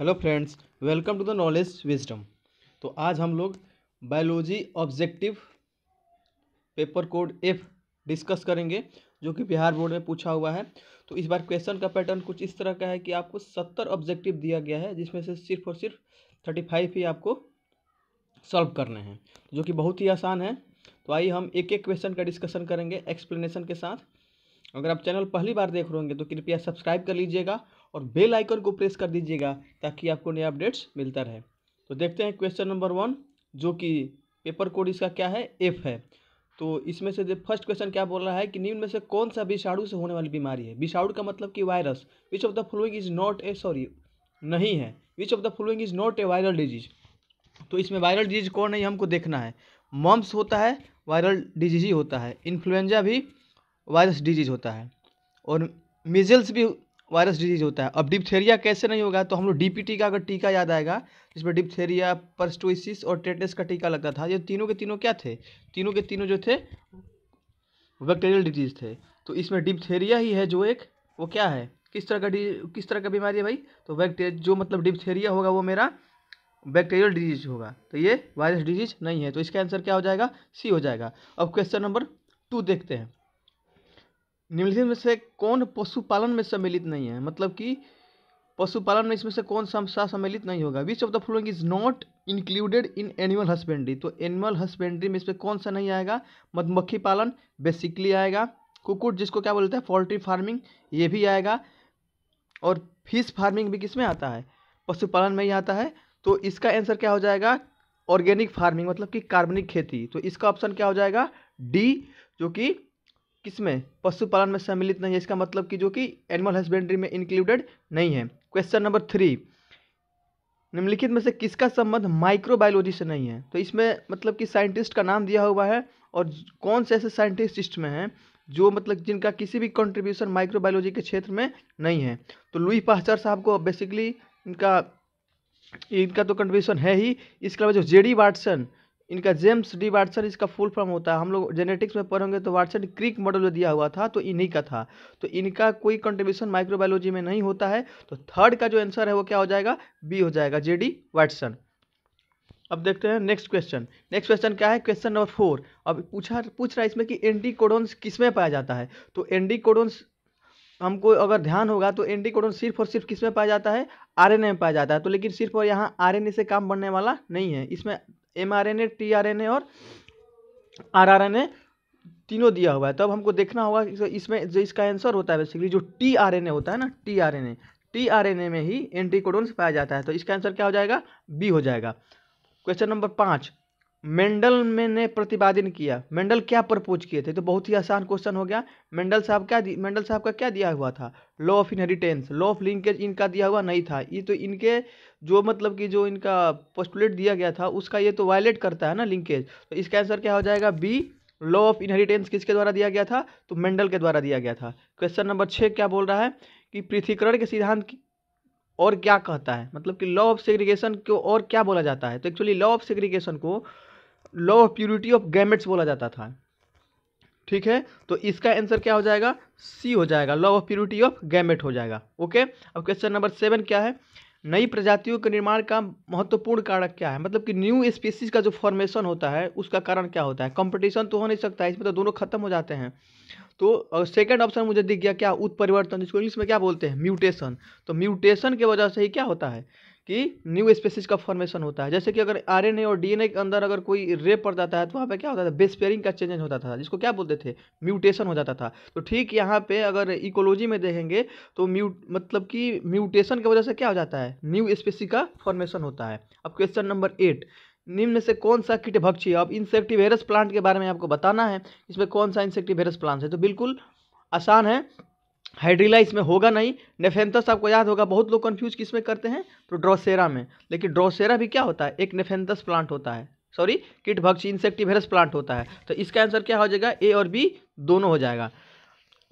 hello friends welcome to the knowledge wisdom तो आज हम लोग biology objective paper code F discuss करेंगे जो कि बिहार बोर्ड में पूछा हुआ है तो इस बार क्वेश्चन का पैटर्न कुछ इस तरह का है कि आपको सत्तर ऑब्जेक्टिव दिया गया है जिसमें से सिर्फ और सिर्फ थर्टी फाइव ही आपको सॉल्व करने हैं जो कि बहुत ही आसान है तो आइए हम एक एक क्वेश्चन का डिस्कशन करेंगे एक्सप्लेनेशन के साथ अगर आप चैनल पहली बार देख रहे होंगे तो कृपया सब्सक्राइब कर लीजिएगा और बेल आइकन को प्रेस कर दीजिएगा ताकि आपको नया अपडेट्स मिलता रहे तो देखते हैं क्वेश्चन नंबर वन जो कि पेपर कोड इसका क्या है एफ है तो इसमें से फर्स्ट क्वेश्चन क्या बोल रहा है कि निम्न में से कौन सा विषाणु से होने वाली बीमारी है विषाणु का मतलब कि virus which of the following is not a sorry नहीं है which of the following is not a viral disease तो इसमें वायरल डिजीज कौन है हमको देखना है मम्स होता है वायरल डिजीज ही होता है इन्फ्लुएंजा भी वायरस डिजीज होता है और मिजल्स भी वायरस डिजीज होता है अब डिप्थेरिया कैसे नहीं होगा तो हम लोग डी का अगर टीका याद आएगा जिसमें डिप्थेरिया परस्टोइसिस और टेटनेस का टीका लगता था ये तीनों के तीनों क्या थे तीनों के तीनों जो थे बैक्टेरियल डिजीज थे तो इसमें डिप्थेरिया ही है जो एक वो क्या है किस तरह का किस तरह का बीमारी है भाई तो बैक्टेरिया जो मतलब डिप्थेरिया होगा वो मेरा बैक्टेरियल डिजीज होगा तो ये वायरस डिजीज नहीं है तो इसका आंसर क्या हो जाएगा सी हो जाएगा अब क्वेश्चन नंबर टू देखते हैं निम्नलिखित में से कौन पशुपालन में सम्मिलित नहीं है मतलब कि पशुपालन में इसमें से कौन सा सम्मिलित नहीं होगा which of the following is not included in animal husbandry तो एनिमल हस्बेंड्री में इसमें कौन सा नहीं आएगा मधुमक्खी पालन बेसिकली आएगा कुकुट जिसको क्या बोलते हैं पोल्ट्री फार्मिंग ये भी आएगा और फिश फार्मिंग भी किस में आता है पशुपालन में ही आता है तो इसका आंसर क्या हो जाएगा ऑर्गेनिक फार्मिंग मतलब कि कार्बनिक खेती तो इसका ऑप्शन क्या हो जाएगा डी जो कि किस में पशुपालन में सम्मिलित नहीं है इसका मतलब कि जो कि एनिमल हस्बेंड्री में इंक्लूडेड नहीं है क्वेश्चन नंबर थ्री निम्नलिखित में से किसका संबंध माइक्रोबायोलॉजी से नहीं है तो इसमें मतलब कि साइंटिस्ट का नाम दिया हुआ है और कौन से ऐसे साइंटिस्ट में हैं जो मतलब जिनका किसी भी कंट्रीब्यूशन माइक्रोबायोलॉजी के क्षेत्र में नहीं है तो लुई पास्चर साहब को बेसिकली इनका इनका तो कंट्रीब्यूशन है ही इसके अलावा जो जेडी वाटसन इनका जेम्स डी वाटसन इसका फुल फॉर्म होता है हम लोग जेनेटिक्स में पढ़ेंगे तो वाटसन क्रिक मॉडल जो दिया हुआ था तो इन्हीं का था तो इनका कोई कंट्रीब्यूशन माइक्रोबायोलॉजी में नहीं होता है तो थर्ड का जो आंसर है वो क्या हो जाएगा बी हो जाएगा जे डी वाटसन अब देखते हैं नेक्स्ट क्वेश्चन नेक्स्ट क्वेश्चन क्या है क्वेश्चन नंबर फोर अब पूछा पूछ रहा है इसमें कि एंटी कोडोन्स किस में पाया जाता है तो एंडी कोडोन्स हमको अगर ध्यान होगा तो एंडी कोडोन सिर्फ और सिर्फ किस में पाया जाता है आरएनए में पाया जाता है तो लेकिन सिर्फ और यहाँ आरएनए से काम बनने वाला नहीं है इसमें M R N A T R N A और आर आर एन ए तीनों दिया हुआ है तो अब हमको देखना होगा इसमें जो इसका आंसर होता है बेसिकली जो टी आर एन ए होता है ना T R N A T R N A में ही एंटी कोडोन्स पाया जाता है तो इसका आंसर क्या हो जाएगा बी हो जाएगा क्वेश्चन नंबर पाँच मेंडल में ने प्रतिपादन किया मेंडल क्या प्रपोज किए थे तो बहुत ही आसान क्वेश्चन हो गया मेंडल साहब क्या मेंडल साहब का क्या दिया हुआ था law of inheritance law of linkage इनका दिया हुआ नहीं था ये तो इनके जो मतलब कि जो इनका पोस्टुलेट दिया गया था उसका ये तो वायलेट करता है ना लिंकेज तो इसका आंसर क्या हो जाएगा बी लॉ ऑफ इनहेरिटेंस किसके द्वारा दिया गया था तो मेंडल के द्वारा दिया गया था क्वेश्चन नंबर छः क्या बोल रहा है कि पृथ्वीकरण के सिद्धांत और क्या कहता है मतलब कि लॉ ऑफ सेग्रीगेशन को और क्या बोला जाता है तो एक्चुअली लॉ ऑफ सेग्रीगेशन को law of purity of gametes बोला जाता था ठीक है तो इसका आंसर क्या हो जाएगा सी हो जाएगा law of purity of gamete हो जाएगा ओके अब क्वेश्चन नंबर सेवन क्या है नई प्रजातियों के निर्माण का महत्वपूर्ण कारक क्या है मतलब कि न्यू स्पीसीज का जो फॉर्मेशन होता है उसका कारण क्या होता है कंपटीशन तो हो नहीं सकता है इसमें तो दोनों खत्म हो जाते हैं तो सेकंड ऑप्शन मुझे दिख गया क्या उत्परिवर्तन जिसको इंग्लिश में क्या बोलते हैं म्यूटेशन तो म्यूटेशन की वजह से ही क्या होता है कि न्यू स्पेसिस का फॉर्मेशन होता है जैसे कि अगर आरएनए और डीएनए के अंदर अगर कोई रे पड़ जाता है तो वहाँ पे क्या होता था बेस पेयरिंग का चेंजेज होता था जिसको क्या बोलते थे म्यूटेशन हो जाता था तो ठीक यहाँ पे अगर इकोलॉजी में देखेंगे तो म्यू मतलब कि म्यूटेशन की वजह से क्या हो जाता है न्यू स्पेसिस का फॉर्मेशन होता है अब क्वेश्चन नंबर एट निम्न से कौन सा किट भक्षी अब इंसेक्टिवेरस प्लांट के बारे में आपको बताना है इसमें कौन सा इंसेक्टिवेरस प्लांट है तो बिल्कुल आसान है हाइड्रिला इसमें होगा नहीं नेफेंथस आपको याद होगा बहुत लोग कन्फ्यूज किस में करते हैं तो ड्रोसेरा में लेकिन ड्रोसेरा भी क्या होता है एक नेफेंथस प्लांट होता है सॉरी किट भक्स इंसेक्टिवेरस प्लांट होता है तो इसका आंसर क्या हो जाएगा ए और बी दोनों हो जाएगा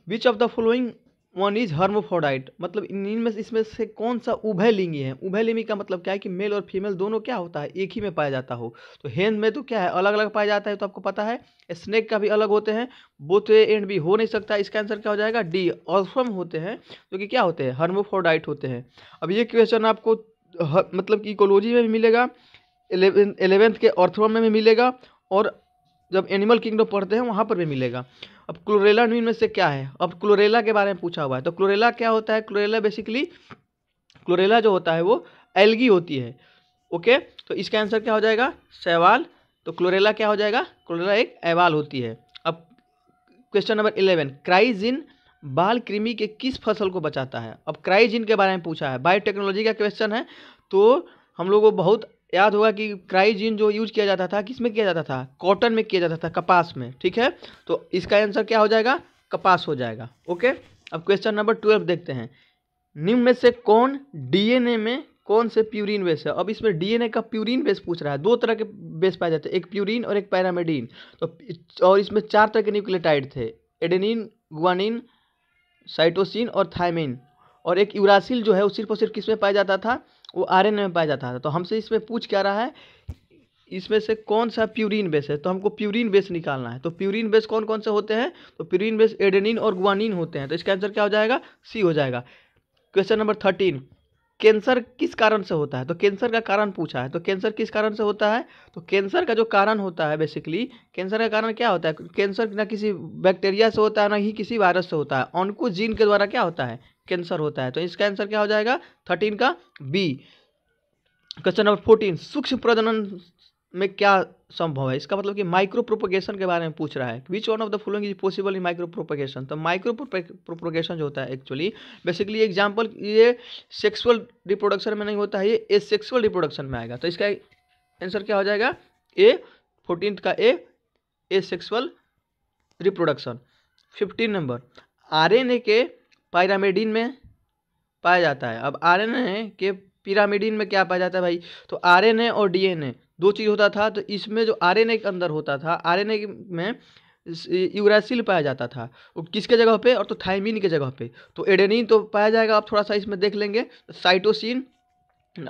which of the following one is hermaphrodite मतलब इनमें इसमें से कौन सा उभय लिंगी है उभय लिंगी का मतलब क्या है कि मेल और फीमेल दोनों क्या होता है एक ही में पाया जाता हो तो हेन में तो क्या है अलग अलग पाया जाता है तो आपको पता है स्नेक का भी अलग होते हैं बोथ ए एंड भी हो नहीं सकता इसका आंसर क्या हो जाएगा डी ऑल्फम होते हैं जो कि क्या होते हैं हर्मोफोडाइट होते हैं अब ये क्वेश्चन आपको हर, मतलब कि इकोलॉजी में भी मिलेगा एलेवेंथ के ऑर्थोम में भी मिलेगा और जब एनिमल किंगडम पढ़ते हैं वहाँ पर भी मिलेगा अब क्लोरेला में से क्या है अब क्लोरेला के बारे में पूछा हुआ है तो क्लोरेला क्या होता है क्लोरेला बेसिकली क्लोरेला जो होता है वो एल्गी होती है ओके तो इसका आंसर क्या हो जाएगा सहवाल तो क्लोरेला क्या हो जाएगा क्लोरेला एक एवाल होती है अब क्वेश्चन नंबर इलेवन क्राइजिन बाल कृमि के किस फसल को बचाता है अब क्राइजिन के बारे में पूछा है बायोटेक्नोलॉजी का क्वेश्चन है तो हम लोगों को बहुत याद होगा कि क्राइजीन जो यूज किया जाता था किस में किया जाता था कॉटन में किया जाता था कपास में ठीक है तो इसका आंसर क्या हो जाएगा कपास हो जाएगा ओके अब क्वेश्चन नंबर ट्वेल्व देखते हैं निम्न में से कौन डीएनए में कौन से प्यूरिन बेस है अब इसमें डीएनए का प्यूरिन बेस पूछ रहा है दो तरह के बेस पाए जाते हैं एक प्यूरिन और एक पैरामेडीन तो और इसमें चार तरह के न्यूक्लियोटाइड थे एडेनिन गुआनिन साइटोसिन और थायमिन और एक यूरासिल जो है वो सिर्फ और सिर्फ किस में पाया जाता था वो आर में पाया जाता है तो हमसे इसमें पूछ क्या रहा है इसमें से कौन सा प्यूरिन बेस है तो हमको प्यूरिन बेस निकालना है तो प्यूरिन बेस कौन कौन से होते हैं तो प्यूरिन बेस एडेनिन और गुआनिन होते हैं तो इसका आंसर क्या हो जाएगा सी हो जाएगा क्वेश्चन नंबर थर्टीन कैंसर किस कारण से होता है तो कैंसर का कारण पूछा है तो कैंसर किस कारण से होता है तो कैंसर का जो कारण होता है बेसिकली कैंसर का कारण क्या होता है कैंसर ना किसी बैक्टीरिया से होता है ना ही किसी वायरस से होता है ऑनको जीन के द्वारा क्या होता है कैंसर होता है तो इसका आंसर क्या हो जाएगा थर्टीन का बी क्वेश्चन नंबर फोर्टीन सूक्ष्म प्रजनन में क्या संभव है इसका मतलब कि माइक्रो प्रोपोगेशन के बारे में पूछ रहा है which one of the following is possible in micro propagation तो माइक्रो प्रोपोगेशन जो होता है एक्चुअली बेसिकली एग्जांपल ये सेक्सुअल रिप्रोडक्शन में नहीं होता है ये ए सेक्सुअल रिप्रोडक्शन में आएगा तो इसका आंसर क्या हो जाएगा ए फोर्टीन का A asexual reproduction fifteen number R के पायरामिडिन में पाया जाता है अब आर के पिरामिडिन में क्या पाया जाता है भाई तो आर और डी दो चीज़ होता था तो इसमें जो आर के अंदर होता था आर में यूरासिल पाया जाता था वो किसके जगह पे और तो थाइमिन के जगह पे तो एडेनिन तो पाया जाएगा आप थोड़ा सा इसमें देख लेंगे साइटोसिन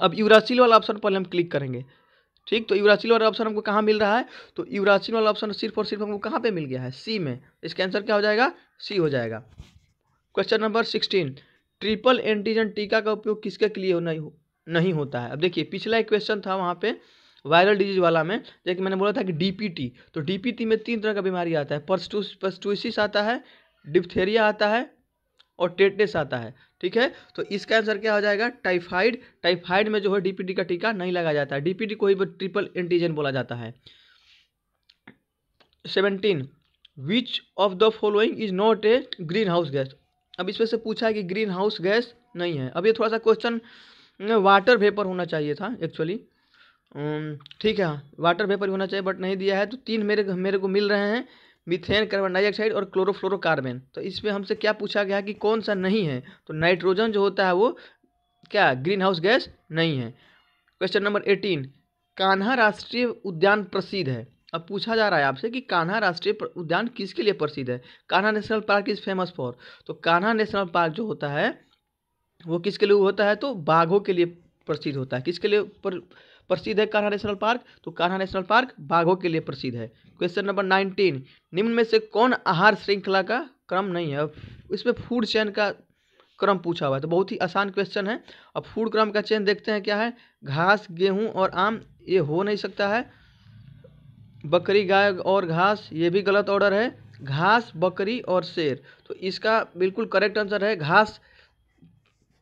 अब यूरासिल वाला ऑप्शन पर हम क्लिक करेंगे ठीक तो यूरासिल वाला ऑप्शन हमको कहाँ मिल रहा है तो यूरासिल वाला ऑप्शन सिर्फ और सिर्फ हमको कहाँ पे मिल गया है सी में इसका आंसर क्या हो जाएगा सी हो जाएगा question number sixteen triple antigen टीका का उपयोग किसके के लिए नहीं हो नहीं होता है अब देखिए पिछला एक क्वेश्चन था वहाँ पे वायरल डिजीज वाला में जैसे मैंने बोला था कि डीपीटी तो डीपीटी में तीन तरह का बीमारी आता है पर्स्टूसिस आता है डिप्थेरिया आता है और टेटनेस आता है ठीक है तो इसका आंसर क्या हो जाएगा टाइफाइड टाइफाइड में जो है डीपीटी का टीका नहीं लगाया जाता है डीपीटी को ही ट्रिपल एंटीजन बोला जाता है seventeen which of the following is not a greenhouse gas अब इसमें से पूछा है कि ग्रीन हाउस गैस नहीं है अब ये थोड़ा सा क्वेश्चन वाटर वेपर होना चाहिए था एक्चुअली ठीक है वाटर वेपर होना चाहिए बट नहीं दिया है तो तीन मेरे मेरे को मिल रहे हैं मिथेन कार्बन डाइऑक्साइड और क्लोरोफ्लोरोकार्बन तो इसमें हमसे क्या पूछा गया कि कौन सा नहीं है तो नाइट्रोजन जो होता है वो क्या ग्रीन हाउस गैस नहीं है क्वेश्चन नंबर एटीन कान्हा राष्ट्रीय उद्यान प्रसिद्ध है अब पूछा जा रहा है आपसे कि कान्हा राष्ट्रीय उद्यान किसके लिए प्रसिद्ध है Kanha national park is famous for तो कान्हा नेशनल पार्क जो होता है वो किसके लिए होता है तो बाघों के लिए प्रसिद्ध होता है किसके लिए प्रसिद्ध है कान्हा नेशनल पार्क तो कान्हा नेशनल पार्क बाघों के लिए प्रसिद्ध है क्वेश्चन नंबर नाइनटीन निम्न में से कौन आहार श्रृंखला का क्रम नहीं है इसमें फूड चैन का क्रम पूछा हुआ है तो बहुत ही आसान क्वेश्चन है अब फूड क्रम का चेन देखते हैं क्या है घास गेहूं और आम ये हो नहीं सकता है बकरी गाय और घास ये भी गलत ऑर्डर है घास बकरी और शेर तो इसका बिल्कुल करेक्ट आंसर है घास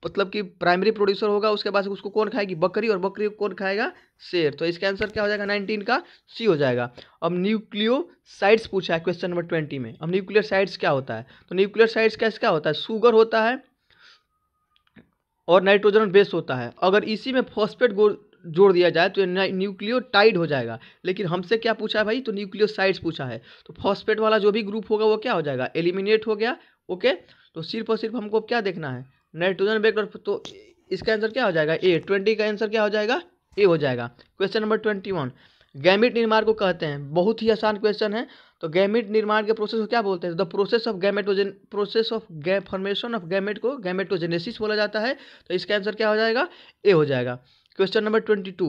मतलब कि प्राइमरी प्रोड्यूसर होगा उसके बाद उसको कौन खाएगी बकरी और बकरी को कौन खाएगा शेर तो इसका आंसर क्या हो जाएगा नाइनटीन का सी हो जाएगा अब न्यूक्लियो साइड्स पूछा है क्वेश्चन नंबर ट्वेंटी में अब न्यूक्लियर साइड्स क्या होता है तो न्यूक्लियर साइड्स का क्या होता है शुगर होता है और नाइट्रोजन बेस होता है अगर इसी में फॉस्फेट जोड़ दिया जाए तो न्यूक्लियोटाइड हो जाएगा लेकिन हमसे क्या पूछा है भाई तो न्यूक्लियोसाइड्स पूछा है तो फॉस्फेट वाला जो भी ग्रुप होगा वो क्या हो जाएगा एलिमिनेट हो गया ओके तो सिर्फ और सिर्फ हमको क्या देखना है नाइट्रोजन बेक्टर तो इसका आंसर क्या हो जाएगा ए ट्वेंटी का आंसर क्या हो जाएगा ए हो जाएगा question number twenty one gamete निर्माण को कहते हैं बहुत ही आसान क्वेश्चन है तो गैमिट निर्माण के प्रोसेस को क्या बोलते हैं the process of gametogen process of formation of gamete को गैमेटोजेनेसिस बोला जाता है तो इसका आंसर क्या हो जाएगा ए हो जाएगा क्वेश्चन नंबर ट्वेंटी टू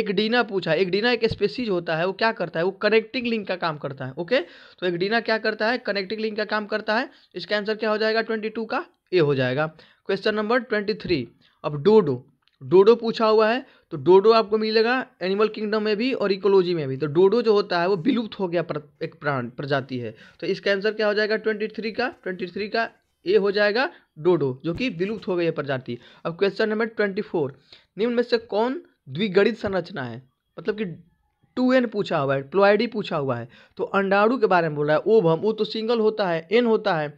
एक डीना पूछा एक डीना एक स्पेसीज होता है वो क्या करता है वो कनेक्टिंग लिंक का काम करता है ओके तो एक डीना क्या करता है कनेक्टिंग लिंक का काम करता है इसका आंसर क्या हो जाएगा ट्वेंटी टू का ए हो जाएगा क्वेश्चन नंबर ट्वेंटी थ्री अब डोडो डोडो पूछा हुआ है तो डोडो आपको मिलेगा एनिमल किंगडम में भी और इकोलॉजी में भी तो डोडो जो होता है वो विलुप्त हो गया प्र, एक प्राण प्रजाति है तो इसका आंसर क्या हो जाएगा ट्वेंटी थ्री का ट्वेंटी थ्री का ए हो जाएगा डोडो जो कि विलुप्त हो गई है प्रजाति अब क्वेश्चन नंबर ट्वेंटी फोर निम्न में से कौन द्विगणित संरचना है मतलब कि टू एन पूछा हुआ है प्लोआइडी e पूछा हुआ है तो अंडाणु के बारे में बोल रहा है ओभम वो तो सिंगल होता है एन होता है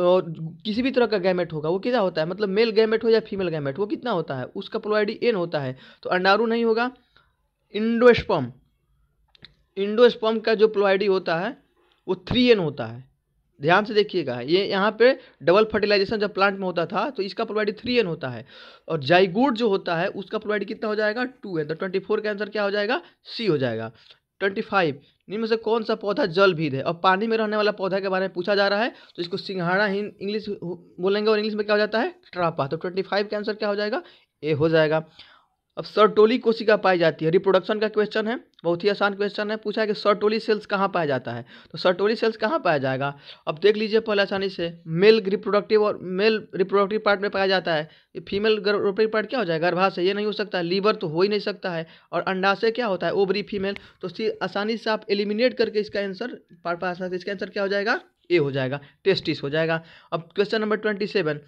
और किसी भी तरह का गैमेट होगा वो कितना होता है मतलब मेल गैमेट हो या फीमेल गैमेट वो कितना होता है उसका प्लोआइडी एन e होता है तो अंडारू नहीं होगा इंडोस्पम इंडोस्पम का जो प्लोआइडी e होता है वो थ्री एन होता है ध्यान से देखिएगा ये यहाँ पे डबल फर्टिलाइजेशन जब प्लांट में होता था तो इसका प्रोवाइड थ्री एन होता है और जाइगुड़ जो होता है उसका प्रोवाइड कितना हो जाएगा टू एन तो ट्वेंटी फोर का आंसर क्या हो जाएगा सी हो जाएगा ट्वेंटी फाइव इनमें से कौन सा पौधा जल भीद है और पानी में रहने वाला पौधा के बारे में पूछा जा रहा है तो इसको सिंघाड़ा ही इंग्लिश बोलेंगे और इंग्लिश में क्या हो जाता है ट्रापा तो ट्वेंटी फाइव का आंसर क्या हो जाएगा ए हो जाएगा अब सर्टोली कोशिका पाई जाती है रिप्रोडक्शन का क्वेश्चन है बहुत ही आसान क्वेश्चन है पूछा है कि सर्टोली सेल्स कहाँ पाया जाता है तो सर्टोली सेल्स कहाँ पाया जाएगा अब देख लीजिए पहले आसानी से मेल रिप्रोडक्टिव और मेल रिप्रोडक्टिव पार्ट में पाया जाता है ये फीमेल रिप्रोडक्टिव पार्ट क्या हो जाएगा गर्भाशय ये नहीं हो सकता लीवर तो हो ही नहीं सकता है और अंडाशय क्या होता है ओबरी फीमेल तो आसानी से आप एलिमिनेट करके इसका आंसर पार्ट पा सकते इसका आंसर क्या हो जाएगा ए हो जाएगा टेस्टिस हो जाएगा अब क्वेश्चन नंबर ट्वेंटी सेवन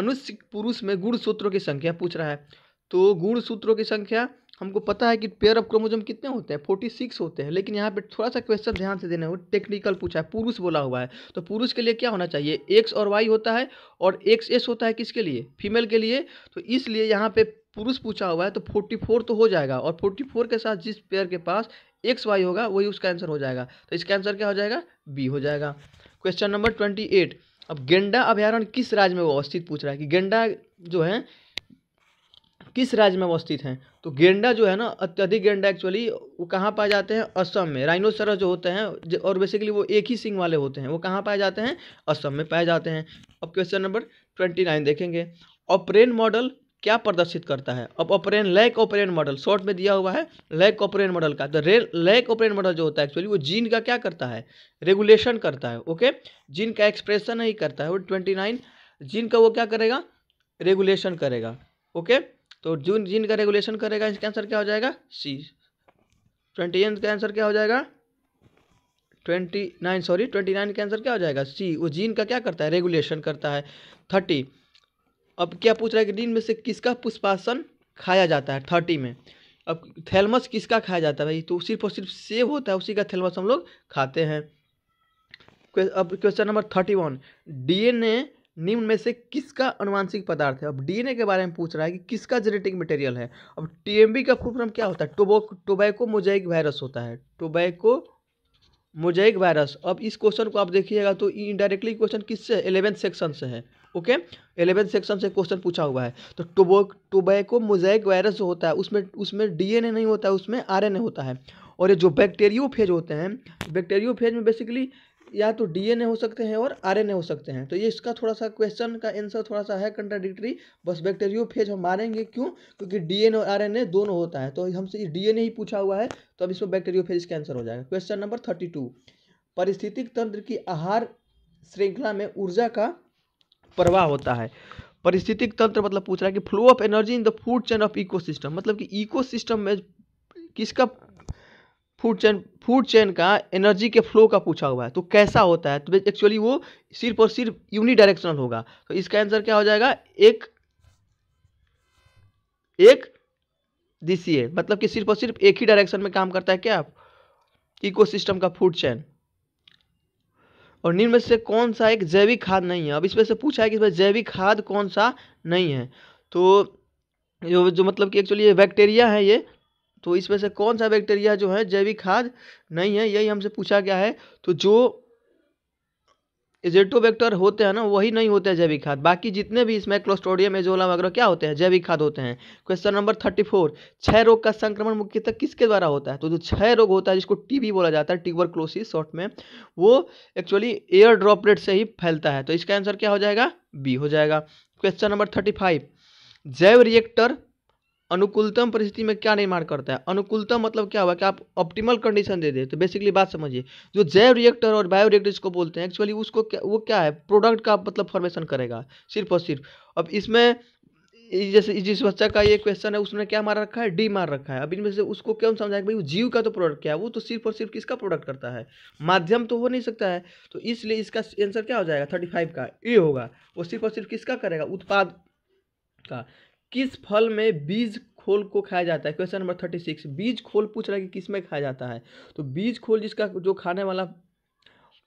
मनुष्य पुरुष में गुड़ सूत्रों की संख्या पूछ रहा है तो गुण सूत्रों की संख्या हमको पता है कि पेयर ऑफ क्रोमोजोम कितने होते हैं फोर्टी सिक्स होते हैं लेकिन यहाँ पे थोड़ा सा क्वेश्चन ध्यान से देना वो टेक्निकल पूछा है पुरुष बोला हुआ है तो पुरुष के लिए क्या होना चाहिए एक्स और वाई होता है और एक्स एस होता है किसके लिए फीमेल के लिए तो इसलिए यहाँ पे पुरुष पूछा हुआ है तो फोर्टी फोर तो हो जाएगा और फोर्टी फोर के साथ जिस पेयर के पास एक्स वाई होगा वही उसका आंसर हो जाएगा तो इसका आंसर क्या हो जाएगा बी हो जाएगा क्वेश्चन नंबर ट्वेंटी एट अब गेंडा अभ्यारण्य किस राज्य में वो अवस्थित पूछ रहा है कि गेंडा जो है किस राज्य में अवस्थित हैं तो गेंडा जो है ना अत्यधिक गेंडा एक्चुअली वो कहाँ पाए जाते हैं असम में राइनोसरस जो होते हैं और बेसिकली वो एक ही सिंग वाले होते हैं वो कहाँ पाए जाते हैं असम में पाए जाते हैं अब क्वेश्चन नंबर ट्वेंटी नाइन देखेंगे ऑपरेन मॉडल क्या प्रदर्शित करता है अब operon lac operon model short में दिया हुआ है लैक ऑपरेन मॉडल का तो रेल लैक ऑपरेन मॉडल जो होता है एक्चुअली वो जीन का क्या करता है रेगुलेशन करता है ओके जीन का एक्सप्रेशन नहीं करता है वो ट्वेंटी नाइन जीन का वो क्या करेगा रेगुलेशन करेगा ओके तो जून जिन का रेगुलेशन करेगा इसका आंसर क्या हो जाएगा सी ट्वेंटी एन का आंसर क्या हो जाएगा twenty nine sorry twenty nine का आंसर क्या हो जाएगा सी वो जीन का क्या करता है रेगुलेशन करता है थर्टी अब क्या पूछ रहा है कि दिन में से किसका पुष्पासन खाया जाता है थर्टी में अब थैलमस किसका खाया जाता है भाई तो सिर्फ और सिर्फ सेव होता है उसी का थैलमस हम लोग खाते हैं अब question number thirty one D निम्न में से किसका अनुवांशिक पदार्थ है अब डीएनए के बारे में पूछ रहा है कि किसका जेनेटिक मटेरियल है अब टीएमबी का फुल फॉर्म क्या होता है टोबो टोबैको मोजाइक वायरस होता है टोबैको मोजाइक वायरस अब इस क्वेश्चन को आप देखिएगा तो इनडायरेक्टली क्वेश्चन किससे एलेवेंथ सेक्शन से है ओके एलेवेंथ सेक्शन से क्वेश्चन पूछा हुआ है तो टोबो टोबैको मोजाइक वायरस जो होता है उसमें उसमें डीएनए नहीं होता है उसमें आरएनए होता है और ये जो बैक्टेरियो फेज होते हैं बैक्टेरियो फेज में बेसिकली या तो डीएनए हो सकते हैं और आरएनए हो सकते हैं तो ये इसका थोड़ा सा क्वेश्चन का आंसर थोड़ा सा है कंट्राडिक्टरी बस बैक्टेरियो फेज हम मारेंगे क्यों क्योंकि डीएनए और आरएनए दोनों होता है तो हमसे डीएनए ही पूछा हुआ है तो अब इसमें बैक्टेरियो फेज इसका आंसर हो जाएगा क्वेश्चन नंबर थर्टी टू पारिस्थितिक तंत्र की आहार श्रृंखला में ऊर्जा का प्रवाह होता है परिस्थितिक तंत्र मतलब पूछ रहा है कि flow of energy in the food chain of ecosystem मतलब कि इकोसिस्टम में किसका फूड चैन फूड चेन का एनर्जी के फ्लो का पूछा हुआ है तो कैसा होता है तो एक्चुअली वो सिर्फ और सिर्फ यूनी डायरेक्शनल होगा तो इसका आंसर क्या हो जाएगा एक एक दिशीय मतलब कि सिर्फ और सिर्फ एक ही डायरेक्शन में काम करता है क्या इकोसिस्टम का फूड चैन और निम्न में से कौन सा एक जैविक खाद नहीं है अब इसमें से पूछा है कि इसमें जैविक खाद कौन सा नहीं है तो जो जो मतलब कि एक्चुअली ये बैक्टीरिया है ये तो इसमें से कौन सा बैक्टीरिया जो है जैविक खाद नहीं है यही हमसे पूछा गया है तो जो इजेटोबैक्टर होते हैं ना वही नहीं होते हैं जैविक खाद बाकी जितने भी इसमें क्लोस्ट्रोडियम एजोला वगैरह क्या होते हैं जैविक खाद होते हैं क्वेश्चन नंबर थर्टी फोर छह रोग का संक्रमण मुख्यतः किसके द्वारा होता है तो जो छह रोग होता है जिसको टीबी बोला जाता है ट्यूबरक्लोसिस शॉर्ट में वो एक्चुअली एयर ड्रॉपलेट से ही फैलता है तो इसका आंसर क्या हो जाएगा बी हो जाएगा क्वेश्चन नंबर थर्टी फाइव जैव रिएक्टर अनुकूलतम परिस्थिति में क्या निर्माण करता है अनुकूलतम मतलब क्या हुआ कि आप ऑप्टिमल कंडीशन दे दे तो बेसिकली बात समझिए जो जैव रिएक्टर और बायो रिएक्टर इसको बोलते हैं एक्चुअली उसको क्या वो क्या है प्रोडक्ट का मतलब फॉर्मेशन करेगा सिर्फ और सिर्फ अब इसमें जैसे जिस बच्चा का ये क्वेश्चन है उसने क्या मार रखा है डी मार रखा है अब इनमें से उसको क्यों समझाएंगे भाई जीव का तो प्रोडक्ट क्या है वो तो सिर्फ और सिर्फ किसका प्रोडक्ट करता है माध्यम तो हो नहीं सकता है तो इसलिए इसका आंसर क्या हो जाएगा थर्टी फाइव का ए होगा वो सिर्फ और सिर्फ किसका करेगा उत्पाद का किस फल में बीज खोल को खाया जाता है क्वेश्चन नंबर थर्टी सिक्स बीज खोल पूछ रहा है कि किस में खाया जाता है तो बीज खोल जिसका जो खाने वाला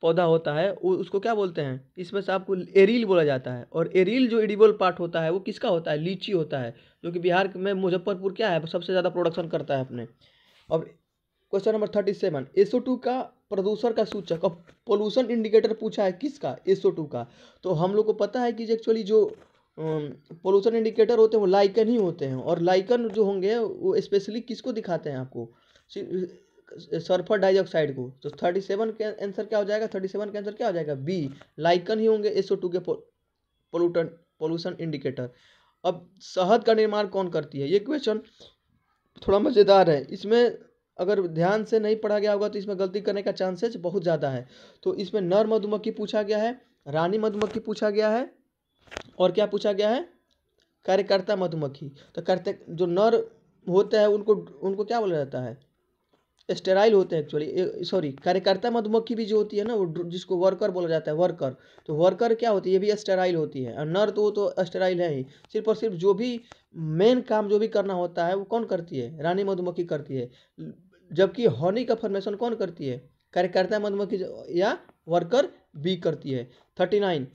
पौधा होता है वो उसको क्या बोलते हैं इसमें से आपको एरील बोला जाता है और एरील जो एडिबल पार्ट होता है वो किसका होता है लीची होता है जो कि बिहार में मुजफ्फरपुर क्या है सबसे ज़्यादा प्रोडक्शन करता है अपने अब question number thirty seven SO two का प्रदूषण का सूचक अब पोल्यूशन इंडिकेटर पूछा है किसका एसओ टू का तो हम लोग को पता है कि एक्चुअली जो पोल्यूशन इंडिकेटर होते हैं वो लाइकन ही होते हैं और लाइकन जो होंगे वो स्पेशली किसको दिखाते हैं आपको सल्फर डाइऑक्साइड को तो थर्टी सेवन के आंसर क्या हो जाएगा थर्टी सेवन का आंसर क्या हो जाएगा बी लाइकन ही होंगे एस टू के पोलूटन पोल्यूशन इंडिकेटर अब शहद का निर्माण कौन करती है ये क्वेश्चन थोड़ा मज़ेदार है इसमें अगर ध्यान से नहीं पढ़ा गया होगा तो इसमें गलती करने का चांसेस बहुत ज़्यादा है तो इसमें नर मधुमक्खी पूछा गया है रानी मधुमक्खी पूछा गया है और क्या पूछा गया है कार्यकर्ता मधुमक्खी तो करते जो नर होता है उनको उनको क्या बोला जाता है स्टेराइल होते हैं एक्चुअली सॉरी कार्यकर्ता मधुमक्खी भी जो होती है ना वो जिसको वर्कर बोला जाता है वर्कर तो वर्कर क्या होती है ये भी स्टेराइल होती है और नर तो वो तो स्टेराइल है ही सिर्फ और सिर्फ जो भी मेन काम जो भी करना होता है वो कौन करती है रानी मधुमक्खी करती है जबकि हॉनी का फॉर्मेशन कौन करती है कार्यकर्ता मधुमक्खी या वर्कर बी करती है थर्टी नाइन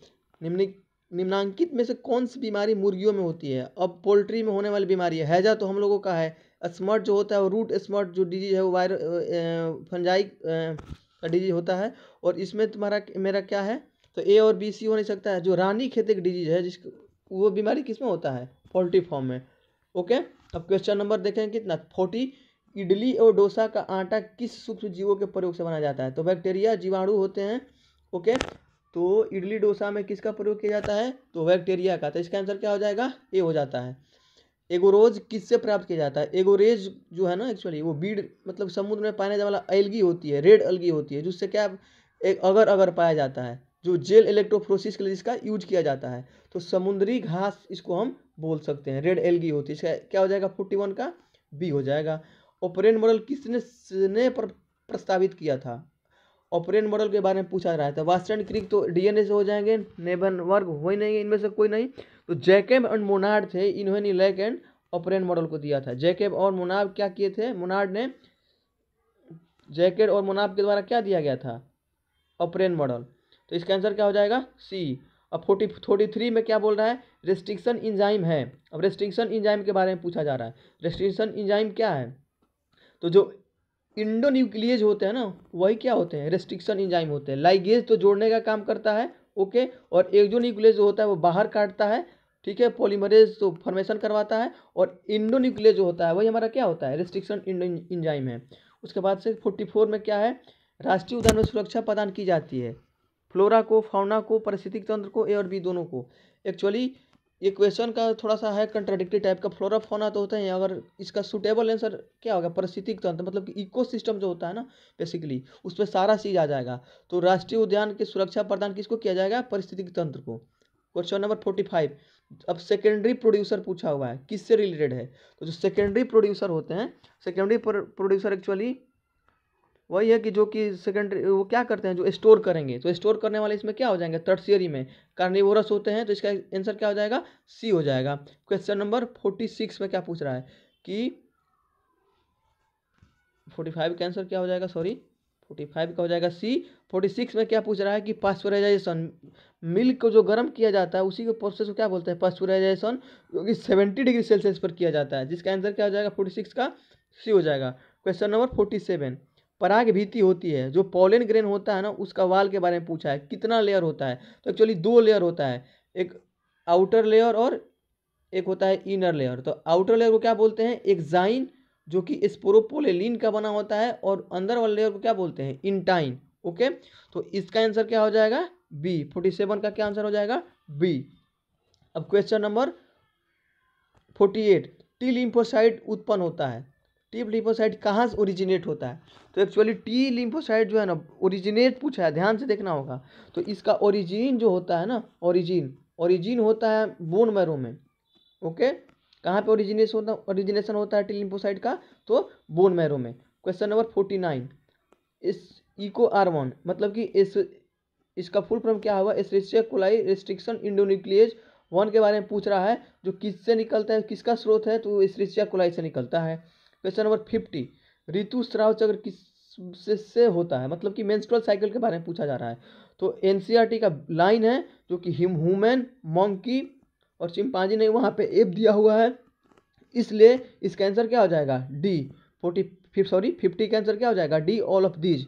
निम्नलिखित निम्नांकित में से कौन सी बीमारी मुर्गियों में होती है अब पोल्ट्री में होने वाली बीमारी है हैजा तो हम लोगों का है स्मर्ट जो होता है वो रूट स्मर्ट जो डिजीज है वो वायर फंजाई का डिजीज होता है और इसमें तुम्हारा मेरा क्या है तो ए और बी सी हो नहीं सकता है जो रानी खेते की डिजीज है जिस वो बीमारी किस में होता है पोल्ट्री फॉर्म में ओके अब क्वेश्चन नंबर देखें कितना फोर्टी इडली और डोसा का आटा किस सूक्ष्म जीवों के प्रयोग से बनाया जाता है तो बैक्टीरिया जीवाणु होते हैं ओके तो इडली डोसा में किसका प्रयोग किया जाता है तो बैक्टेरिया का तो इसका आंसर क्या हो जाएगा ए हो जाता है एगोरोज किससे प्राप्त किया जाता है एगोरेज जो है ना एक्चुअली वो बीड मतलब समुद्र में पाने जाने वाला एल्गी होती है रेड अलगी होती है जिससे क्या एक अगर अगर पाया जाता है जो जेल इलेक्ट्रोफ्रोसिस के लिए इसका यूज किया जाता है तो समुद्री घास इसको हम बोल सकते हैं रेड एलगी होती है इसका क्या हो जाएगा फोर्टी वन का बी हो जाएगा ओपरेन मॉडल किसने पर प्रस्तावित किया था ऑपरेन मॉडल के बारे में पूछा रहा था तो वास्टर्न क्रिक तो डीएनए से हो जाएंगे नेबन वर्ग हो ही नहीं इनमें से कोई नहीं तो जैकेब एंड मोनार्ड थे इन्होंने लैक एंड ऑपरेन मॉडल को दिया था जैकेब और मोनाब क्या किए थे मोनार्ड ने जैकेट और मोनाब के द्वारा क्या दिया गया था ऑपरेन मॉडल तो इसका आंसर क्या हो जाएगा सी अब फोर्टी फोर्टी थ्री में क्या बोल रहा है रेस्ट्रिक्शन इंजाइम है अब रेस्ट्रिक्शन इंजाइम के बारे में पूछा जा रहा है रेस्ट्रिक्शन इंजाइम क्या है तो जो इंडो न्यूक्लियज होते हैं ना वही क्या होते हैं रेस्ट्रिक्शन इंजाइम होते हैं लाइगेज तो जोड़ने का काम करता है ओके और एक जो न्यूक्लियज जो होता है वो बाहर काटता है ठीक है पॉलीमरेज तो फॉर्मेशन करवाता है और इंडो न्यूक्लियज जो होता है वही हमारा क्या होता है रेस्ट्रिक्शन इंडो इंजाइम है उसके बाद से फोर्टी फोर में क्या है राष्ट्रीय उद्यान में सुरक्षा प्रदान की जाती है फ्लोरा को फाउना को परिस्थितिक तंत्र को ए और बी दोनों को एक्चुअली ये क्वेश्चन का थोड़ा सा है कंट्राडिक्टी टाइप का फ्लोरा फोना तो होता है अगर इसका सुटेबल आंसर क्या होगा परिस्थितिक तंत्र मतलब कि इकोसिस्टम जो होता है ना बेसिकली उस पर सारा चीज आ जाएगा तो राष्ट्रीय उद्यान की सुरक्षा प्रदान किसको किया जाएगा परिस्थितिक तंत्र को क्वेश्चन नंबर फोर्टी फाइव अब सेकेंडरी प्रोड्यूसर पूछा हुआ है किससे रिलेटेड है तो जो सेकेंडरी प्रोड्यूसर होते हैं सेकेंडरी प्रोड्यूसर एक्चुअली वही है कि जो कि सेकेंडरी वो क्या करते हैं जो स्टोर करेंगे तो स्टोर करने वाले इसमें क्या हो जाएंगे थर्ड टर्सियरी में कार्निवोरस होते हैं तो इसका आंसर क्या हो जाएगा सी हो जाएगा क्वेश्चन नंबर फोर्टी सिक्स में क्या पूछ रहा है कि फोर्टी फाइव का आंसर क्या हो जाएगा सॉरी फोर्टी फाइव का हो जाएगा सी फोर्टी सिक्स में क्या पूछ रहा है कि पास्चुराइजेशन मिल्क को जो गर्म किया जाता है उसी के प्रोसेस को क्या बोलते हैं पास्चुराइजेशन जो कि सेवेंटी डिग्री सेल्सियस पर किया जाता है जिसका आंसर क्या हो जाएगा फोर्टी सिक्स का सी हो जाएगा क्वेश्चन नंबर फोर्टी सेवन पराग भीति होती है जो पोलिन ग्रेन होता है ना उसका वाल के बारे में पूछा है कितना लेयर होता है तो एक्चुअली दो लेयर होता है एक आउटर लेयर और एक होता है इनर लेयर तो आउटर लेयर को क्या बोलते हैं एक्जाइन जो कि स्पोरोपोलेलिन का बना होता है और अंदर वाले लेयर को क्या बोलते हैं इंटाइन ओके तो इसका आंसर क्या हो जाएगा बी फोर्टी सेवन का क्या आंसर हो जाएगा बी अब question number forty eight T lymphocyte उत्पन्न होता है टी लिम्फोसाइट कहाँ से ओरिजिनेट होता है तो एक्चुअली टी लिम्फोसाइट जो है ना ओरिजिनेट पूछा है ध्यान से देखना होगा तो इसका ओरिजिन जो होता है ना ओरिजिन ओरिजिन होता है बोन मैरो में ओके कहाँ पे ओरिजिनेशन होता है ओरिजिनेशन होता है टी लिम्फोसाइट का तो बोन मैरो में क्वेश्चन नंबर फोर्टी नाइन इस इको आर वन मतलब कि इस इसका फुल फॉर्म क्या हुआ Escherichia coli restriction endonuclease one के बारे में पूछ रहा है जो किससे निकलता है किसका स्रोत है तो एसरेसिया कोलाई से निकलता है क्वेश्चन नंबर फिफ्टी ऋतुस्राव चक्र किस से, होता है मतलब कि मेंस्ट्रुअल साइकिल के बारे में पूछा जा रहा है तो एन e का लाइन है जो कि हिम ह्यूमन मॉन्की और चिंपांजी ने वहाँ पे एप दिया हुआ है इसलिए इसका आंसर क्या हो जाएगा डी फोर्टी सॉरी फिफ्टी का आंसर क्या हो जाएगा D all of these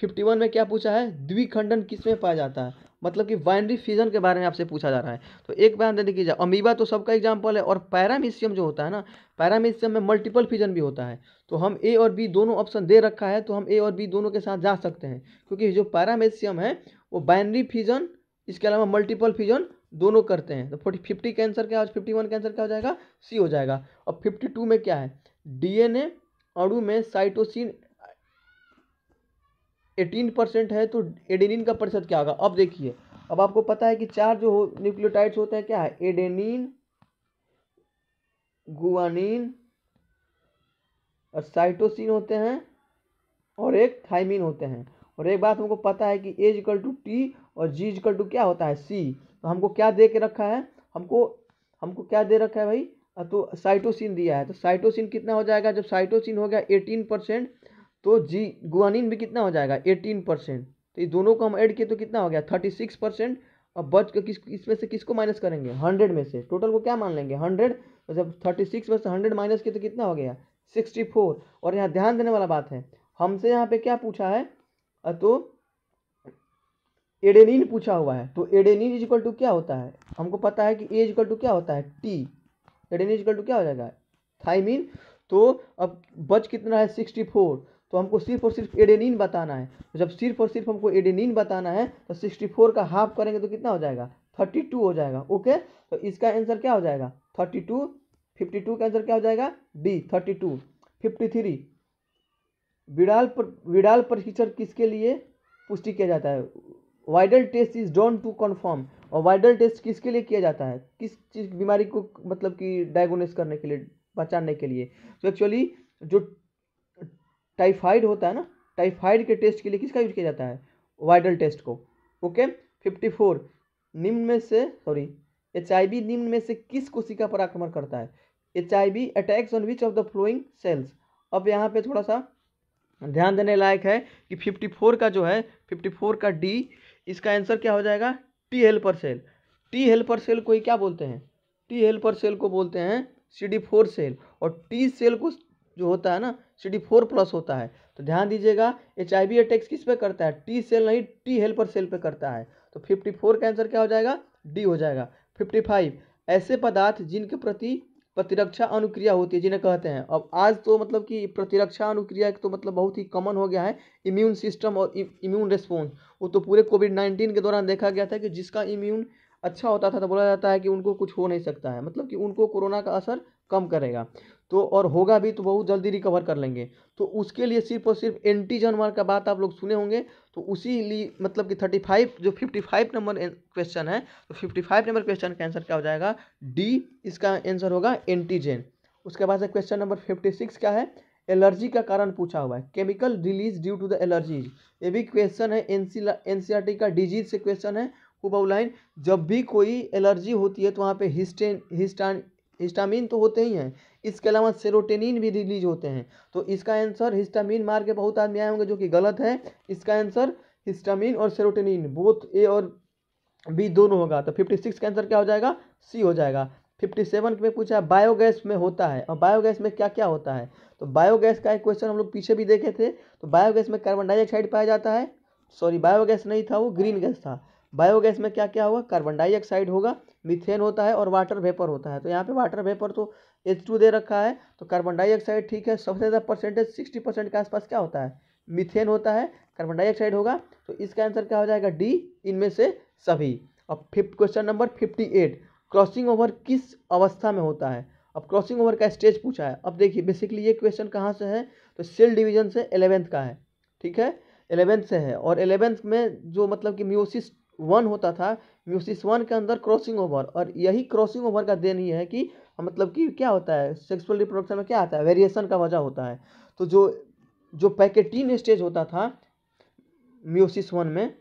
fifty one में क्या पूछा है द्विखंडन किस में पाया जाता है मतलब कि बाइनरी फ्यूजन के बारे में आपसे पूछा जा रहा है तो एक बार दे देखिए अमीबा तो सबका एग्जाम्पल है और पैरामीशियम जो होता है ना पैरामीशियम में मल्टीपल फ्यूजन भी होता है तो हम ए और बी दोनों ऑप्शन दे रखा है तो हम ए और बी दोनों के साथ जा सकते हैं क्योंकि जो पैरामीशियम है वो बाइनरी फ्यूजन इसके अलावा मल्टीपल फ्यूजन दोनों करते हैं तो फोर्टी फिफ्टी कैंसर आंसर क्या हो फिफ्टी वन कैंसर आंसर क्या हो जाएगा सी हो जाएगा और फिफ्टी टू में क्या है डीएनए अणु में साइटोसिन एटीन परसेंट है तो एडेनिन का प्रतिशत क्या होगा अब देखिए अब आपको पता है कि चार जो हो न्यूक्लियोटाइड्स होते हैं क्या है एडेनिन गुआनिन और साइटोसिन होते हैं और एक थाइमिन होते हैं और एक बात हमको पता है कि एज इक्वल टू टी और जी इक्वल टू क्या होता है सी तो हमको क्या दे के रखा है हमको हमको क्या दे रखा है भाई तो साइटोसिन दिया है तो साइटोसिन कितना हो जाएगा जब साइटोसिन हो गया एटीन परसेंट तो जी गुआनिन भी कितना हो जाएगा एटीन परसेंट तो ये दोनों को हम ऐड किए तो कितना हो गया थर्टी सिक्स परसेंट अब बच कर किस इसमें से किसको माइनस करेंगे हंड्रेड में से टोटल को क्या मान लेंगे हंड्रेड तो जब थर्टी सिक्स में से हंड्रेड माइनस किए तो कितना हो गया सिक्सटी फोर और यहाँ ध्यान देने वाला बात है हमसे यहाँ पे क्या पूछा है तो एडेनिन पूछा हुआ है तो एडेनिन इज इक्वल टू क्या होता है हमको पता है कि ए इज इक्वल टू क्या होता है T adenine is equal to क्या हो जाएगा थाइमिन तो अब बच कितना है सिक्सटी फोर तो हमको सिर्फ और सिर्फ एडेनिन बताना है जब सिर्फ और सिर्फ हमको एडेनिन बताना है तो सिक्सटी फोर का हाफ करेंगे तो कितना हो जाएगा थर्टी टू हो जाएगा ओके तो इसका आंसर क्या हो जाएगा थर्टी टू फिफ्टी टू का आंसर क्या हो जाएगा D thirty two fifty three Widal पर विडाल परीक्षण किसके लिए पुष्टि किया जाता है Widal test is done to confirm और वाइडल टेस्ट किसके लिए किया जाता है किस चीज़ बीमारी को मतलब कि डायग्नोस करने के लिए पहचानने के लिए तो एक्चुअली जो टाइफाइड होता है ना टाइफाइड के टेस्ट के लिए किसका यूज किया जाता है वाइडल टेस्ट को ओके फिफ्टी फोर निम्न में से सॉरी एच निम्न में से किस कोशिका पर आक्रमण करता है H attacks on which of the following cells अब यहाँ पे थोड़ा सा ध्यान देने लायक है कि फिफ्टी फोर का जो है फिफ्टी फोर का डी इसका आंसर क्या हो जाएगा T helper cell T helper cell को ही क्या बोलते हैं टी हेल्पर सेल को बोलते हैं सी डी फोर सेल और टी सेल को जो होता है ना सी डी फोर प्लस होता है तो ध्यान दीजिएगा एच आई बी अटैक्स किस पे करता है टी सेल नहीं टी हेल्पर सेल पे करता है तो फिफ्टी फोर का आंसर क्या हो जाएगा डी हो जाएगा फिफ्टी फाइव ऐसे पदार्थ जिनके प्रति प्रतिरक्षा अनुक्रिया होती है जिन्हें कहते हैं अब आज तो मतलब कि प्रतिरक्षा अनुक्रिया तो मतलब बहुत ही कॉमन हो गया है इम्यून सिस्टम और इम्यून रिस्पॉन्स वो तो पूरे कोविड नाइन्टीन के दौरान देखा गया था कि जिसका इम्यून अच्छा होता था तो बोला जाता है कि उनको कुछ हो नहीं सकता है मतलब कि उनको कोरोना का असर कम करेगा तो और होगा भी तो बहुत जल्दी रिकवर कर लेंगे तो उसके लिए सिर्फ और सिर्फ एंटीजन मार्क का बात आप लोग सुने होंगे तो उसी लिए मतलब कि थर्टी फाइव जो फिफ्टी फाइव नंबर क्वेश्चन है तो फिफ्टी फाइव नंबर क्वेश्चन का आंसर क्या हो जाएगा डी इसका आंसर होगा एंटीजन उसके बाद क्वेश्चन नंबर फिफ्टी सिक्स क्या है एलर्जी का कारण पूछा हुआ है chemical release due to the allergies ये भी क्वेश्चन है एन सी का डिजीज से क्वेश्चन है हुबाउ जब भी कोई एलर्जी होती है तो वहाँ पे हिस्टेन हिस्टान हिस्टामिन तो होते ही हैं इसके अलावा सेरोटेनिन भी रिलीज होते हैं तो इसका आंसर हिस्टामिन मार के बहुत आदमी आए होंगे जो कि गलत है इसका आंसर हिस्टामिन और सेरोटेनिन बोथ ए और बी दोनों होगा तो फिफ्टी सिक्स का आंसर क्या हो जाएगा सी हो जाएगा फिफ्टी सेवन में पूछा बायोगैस में होता है और बायोगैस में क्या क्या होता है तो बायोगैस का एक क्वेश्चन हम लोग पीछे भी देखे थे तो बायोगैस में कार्बन डाइऑक्साइड पाया जाता है सॉरी बायोगैस नहीं था वो ग्रीन गैस था बायोगैस में क्या क्या होगा कार्बन डाइऑक्साइड होगा मिथेन होता है और वाटर वेपर होता है तो यहाँ पे वाटर वेपर तो एच टू दे रखा है तो कार्बन डाइऑक्साइड ठीक है सबसे ज़्यादा परसेंटेज सिक्सटी परसेंट के आसपास क्या होता है मिथेन होता है कार्बन डाइऑक्साइड होगा तो इसका आंसर क्या हो जाएगा डी इनमें से सभी अब fifth question number fifty eight crossing over किस अवस्था में होता है अब क्रॉसिंग ओवर का स्टेज पूछा है अब देखिए बेसिकली ये क्वेश्चन कहाँ से है तो सेल डिवीजन से एलेवेंथ का है ठीक है एलेवेंथ से है और एलेवेंथ में जो मतलब कि म्यूसिस वन होता था म्यूसिस वन के अंदर क्रॉसिंग ओवर और यही क्रॉसिंग ओवर का देन ही है कि मतलब कि क्या होता है सेक्सुअल रिप्रोडक्शन में क्या आता है वेरिएशन का वजह होता है तो जो जो पैकेटीन स्टेज होता था म्यूसिस वन में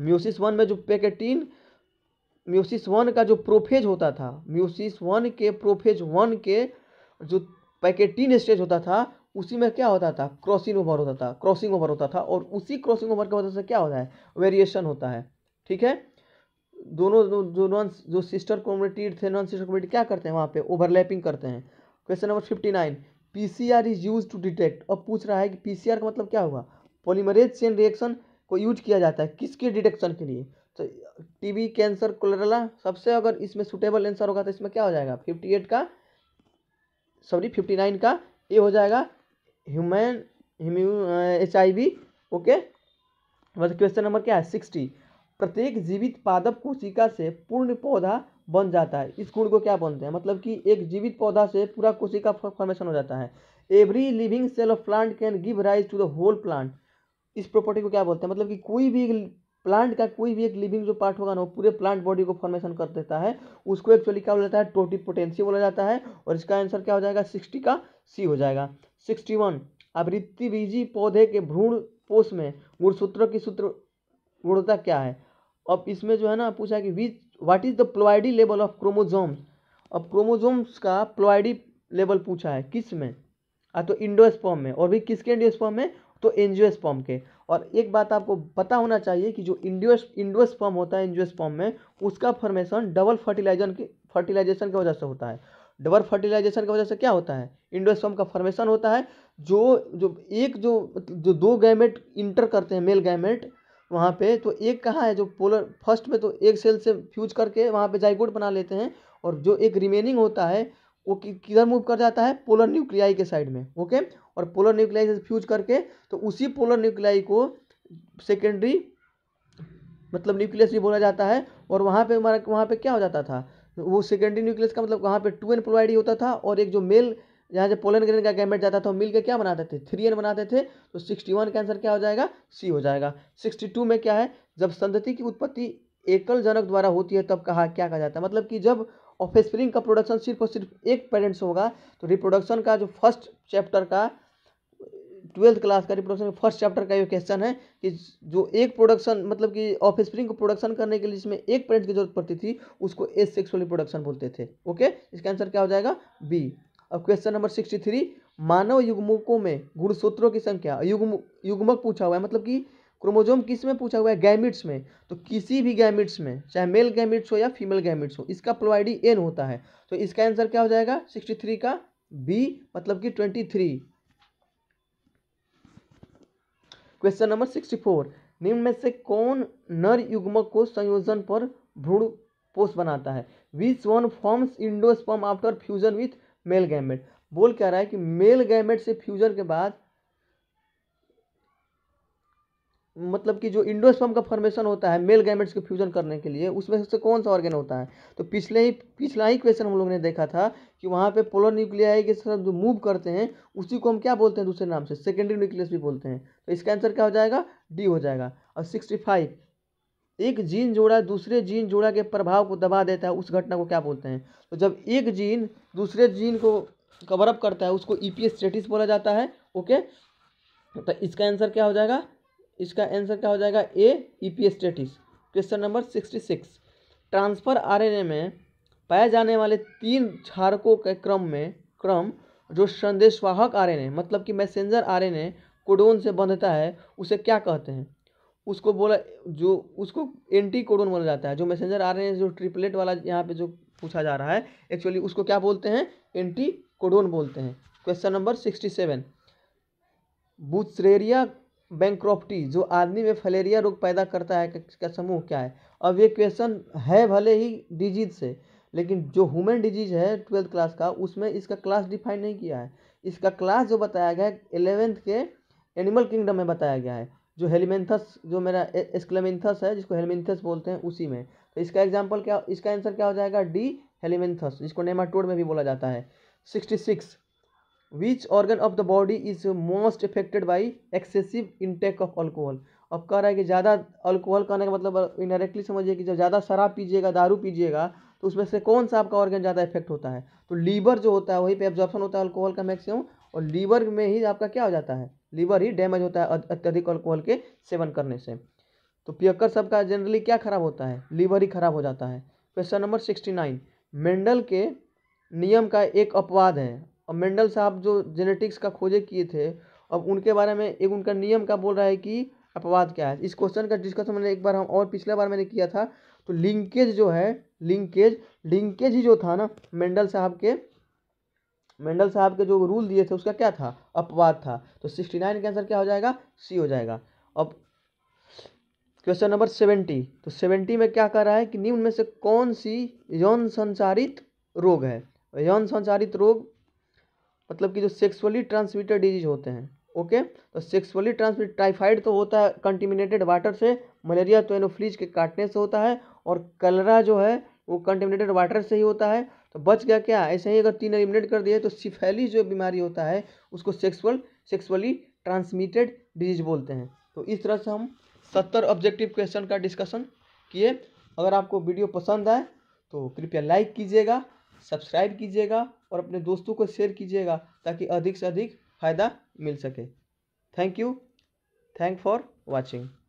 म्यूसिस वन में जो पैकेटीन म्यूसिस वन का जो प्रोफेज होता था म्यूसिस वन के प्रोफेज वन के जो पैकेटीन स्टेज होता था उसी में क्या होता था क्रॉसिंग ओवर होता था क्रॉसिंग ओवर होता था और उसी क्रॉसिंग ओवर की वजह से क्या होता है वेरिएशन होता है ठीक है दोनों जो नॉन जो सिस्टर कम्युनिटी थे नॉन सिस्टर कम्युनिटी क्या करते हैं वहाँ पे ओवरलैपिंग करते हैं question number fifty nine P C R is use to detect अब पूछ रहा है कि पी सी आर का मतलब क्या हुआ पोलीमरेज चेन रिएक्शन को यूज किया जाता है किसके डिटेक्शन के लिए तो टीबी कैंसर कोलरला सबसे अगर इसमें सुटेबल आंसर होगा तो इसमें क्या हो जाएगा फिफ्टी एट का सॉरी फिफ्टी नाइन का ये हो जाएगा human H I V okay question number क्या है सिक्सटी प्रत्येक जीवित पादप कोशिका से पूर्ण पौधा बन जाता है इस गुण को क्या बोलते हैं मतलब कि एक जीवित पौधा से पूरा कोशिका फॉर्मेशन हो जाता है every living cell of plant can give rise to the whole plant इस प्रॉपर्टी को क्या बोलते हैं मतलब कि कोई भी प्लांट का कोई भी एक लिविंग जो पार्ट होगा ना वो पूरे प्लांट बॉडी को फॉर्मेशन कर देता है उसको एक्चुअली क्या बोला जाता है टोटी पोटेंसी बोला जाता है और इसका आंसर क्या हो जाएगा सिक्सटी का सी हो जाएगा सिक्सटी वन आवृत्ति बीजी पौधे के भ्रूण पोष में गुणसूत्रों की सूत्र गुणता क्या है अब इसमें जो है ना पूछा कि which what is the ploidy level of chromosomes अब क्रोमोजोम्स का प्लोइडी लेवल पूछा है किस में आ हाँ, तो इंडोस्पॉम में और भी किसके इंडोस्पॉम में तो एनजियोस्पॉम के और एक बात आपको पता होना चाहिए कि जो इंडियोस इंडोस्पॉम होता है एनजियोस्पॉम में उसका फॉर्मेशन डबल फर्टिलाइजन के फर्टिलाइजेशन की वजह से होता है डबल फर्टिलाइजेशन की वजह से क्या होता है इंडोस्पॉम का फॉर्मेशन होता है जो जो एक जो जो दो गैमेट इंटर करते हैं मेल गैमेट वहाँ पे तो एक कहाँ है जो पोलर फर्स्ट में तो एक सेल से फ्यूज करके वहाँ पे जाइकोड बना लेते हैं और जो एक रिमेनिंग होता है वो किधर मूव कर जाता है पोलर न्यूक्लियाई के साइड में ओके और पोलर न्यूक्लियाई से फ्यूज करके तो उसी पोलर न्यूक्लियाई को सेकेंडरी मतलब न्यूक्लियस भी बोला जाता है और वहाँ पर हमारा वहाँ पर क्या हो जाता था वो सेकेंडरी न्यूक्लियस का मतलब वहाँ पर टू एन प्रोवाइड ही होता था और एक जो मेल यहाँ से पोलन ग्रेन का गैमेट जाता था तो मिलकर क्या बनाते थे थ्री एन बनाते थे तो सिक्सटी वन का आंसर क्या हो जाएगा सी हो जाएगा सिक्सटी टू में क्या है जब संतति की उत्पत्ति एकल जनक द्वारा होती है तब कहा क्या कहा जाता है मतलब कि जब ऑफ स्प्रिंग का प्रोडक्शन सिर्फ और सिर्फ एक पेरेंट से होगा तो रिप्रोडक्शन का जो फर्स्ट चैप्टर का ट्वेल्थ क्लास का रिप्रोडक्शन फर्स्ट चैप्टर का ये क्वेश्चन है कि जो एक प्रोडक्शन मतलब कि ऑफ स्प्रिंग को प्रोडक्शन करने के लिए जिसमें एक पेरेंट की जरूरत पड़ती थी उसको ए सेक्सुअल रिप्रोडक्शन बोलते थे ओके इसका आंसर क्या हो जाएगा बी अब क्वेश्चन नंबर सिक्सटी थ्री मानव युग्मकों में गुणसूत्रों की संख्या युग्म युग्मक पूछा हुआ है मतलब कि क्रोमोजोम किस में पूछा हुआ है गैमिट्स में तो किसी भी गैमिट्स में चाहे मेल गैमिट्स हो या फीमेल गैमिट्स हो इसका प्लोआईडी एन होता है तो इसका आंसर क्या हो जाएगा सिक्सटी थ्री का बी मतलब कि twenty three question number sixty four निम्न में से कौन नर युग्मक को संयोजन पर भ्रूण पोष बनाता है which one forms endosperm after fusion with male gamete बोल क्या रहा है कि मेल गैमेट से फ्यूजन के बाद मतलब कि जो इंडोस्पर्म का फॉर्मेशन होता है मेल गैमेट्स के फ्यूजन करने के लिए उसमें सबसे कौन सा ऑर्गेन होता है तो पिछले ही पिछला ही क्वेश्चन हम लोग ने देखा था कि वहाँ पे पोलर न्यूक्लियाई के साथ जो मूव करते हैं उसी को हम क्या बोलते हैं दूसरे नाम से सेकेंडरी न्यूक्लियस भी बोलते हैं तो इसका आंसर क्या हो जाएगा डी हो जाएगा और सिक्सटी फाइव एक जीन जोड़ा दूसरे जीन जोड़ा के प्रभाव को दबा देता है उस घटना को क्या बोलते हैं तो जब एक जीन दूसरे जीन को कवरअप करता है उसको ई e पी बोला जाता है ओके तो इसका आंसर क्या हो जाएगा इसका आंसर क्या हो जाएगा A E P question number sixty six transfer A में पाए जाने वाले तीन क्षारकों के क्रम में क्रम जो संदेशवाहक ए मतलब कि मैसेंजर ए कोडोन से बंधता है उसे क्या कहते हैं उसको बोला जो उसको एंटी कोडोन बोला जाता है जो मैसेंजर आ रहे हैं जो ट्रिपलेट वाला यहाँ पे जो पूछा जा रहा है एक्चुअली उसको क्या बोलते हैं एंटी कोडोन बोलते हैं क्वेश्चन नंबर सिक्सटी सेवन बुथरेरिया बैंक्रॉफ्टी जो आदमी में फलेरिया रोग पैदा करता है का समूह क्या है अब ये क्वेश्चन है भले ही डिजीज से लेकिन जो ह्यूमन डिजीज है ट्वेल्थ क्लास का उसमें इसका क्लास डिफाइन नहीं किया है इसका क्लास जो बताया गया है एलेवेंथ के एनिमल किंगडम में बताया गया है जो हेलीमेंथस जो मेरा एस्क्लेमेंथस है जिसको हेलीमेंथस बोलते हैं उसी में तो इसका एग्जाम्पल क्या इसका आंसर क्या हो जाएगा डी हेलीमेंथस जिसको नेमाटोड में भी बोला जाता है sixty six which organ of the body is most affected by excessive intake of alcohol अब कह रहा है कि ज़्यादा अल्कोहल कहने का मतलब इनडायरेक्टली समझिए कि जब ज़्यादा शराब पीजिएगा दारू पीजिएगा तो उसमें से कौन सा आपका ऑर्गन ज़्यादा इफेक्ट होता है तो लीवर जो होता है वहीं पे एब्जॉर्प्शन होता है अल्कोहल का मैक्सिमम और लीवर में ही आपका क्या हो जाता है लीवर ही डैमेज होता है अत्यधिक अल्कोहल के सेवन करने से तो पियक्कर सबका जनरली क्या खराब होता है लीवर ही खराब हो जाता है question number sixty nine Mendel के नियम का एक अपवाद है और मेंडल साहब जो जेनेटिक्स का खोजे किए थे अब उनके बारे में एक उनका नियम का बोल रहा है कि अपवाद क्या है इस क्वेश्चन का डिस्कशन तो मैंने एक बार हम और पिछले बार मैंने किया था तो लिंकेज जो है लिंकेज लिंकेज ही जो था ना मेंडल साहब के मेंडल साहब के जो रूल दिए थे उसका क्या था अपवाद था तो सिक्सटी नाइन का आंसर क्या हो जाएगा सी हो जाएगा अब क्वेश्चन नंबर सेवेंटी तो सेवेंटी में क्या कह रहा है कि निम्न में से कौन सी यौन संचारित रोग है यौन संचारित रोग मतलब कि जो सेक्सुअली ट्रांसमिटेड डिजीज होते हैं ओके तो सेक्सुअली ट्रांसमिट टाइफाइड तो होता है कंटिमिनेटेड वाटर से मलेरिया तो एनोफ्लीज के काटने से होता है और कलरा जो है वो कंटेमिनेटेड वाटर से ही होता है तो बच गया क्या ऐसे ही अगर तीन एलिमिनेट कर दिए तो सिफेली जो बीमारी होता है उसको सेक्सुअल सेक्सुअली ट्रांसमिटेड डिजीज बोलते हैं तो इस तरह से हम सत्तर ऑब्जेक्टिव क्वेश्चन का डिस्कशन किए अगर आपको वीडियो पसंद आए तो कृपया लाइक कीजिएगा सब्सक्राइब कीजिएगा और अपने दोस्तों को शेयर कीजिएगा ताकि अधिक से अधिक फ़ायदा मिल सके thank you thank for watching